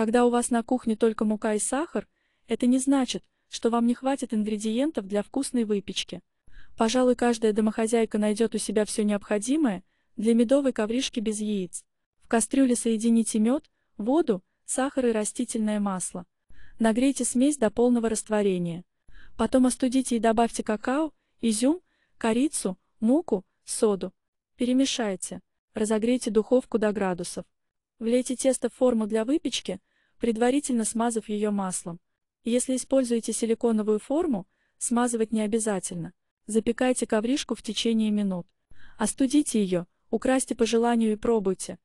Когда у вас на кухне только мука и сахар, это не значит, что вам не хватит ингредиентов для вкусной выпечки. Пожалуй, каждая домохозяйка найдет у себя все необходимое для медовой ковришки без яиц. В кастрюле соедините мед, воду, сахар и растительное масло. Нагрейте смесь до полного растворения. Потом остудите и добавьте какао, изюм, корицу, муку, соду. Перемешайте. Разогрейте духовку до градусов. Влейте тесто в форму для выпечки – предварительно смазав ее маслом. Если используете силиконовую форму, смазывать не обязательно. Запекайте ковришку в течение минут. Остудите ее, украсьте по желанию и пробуйте.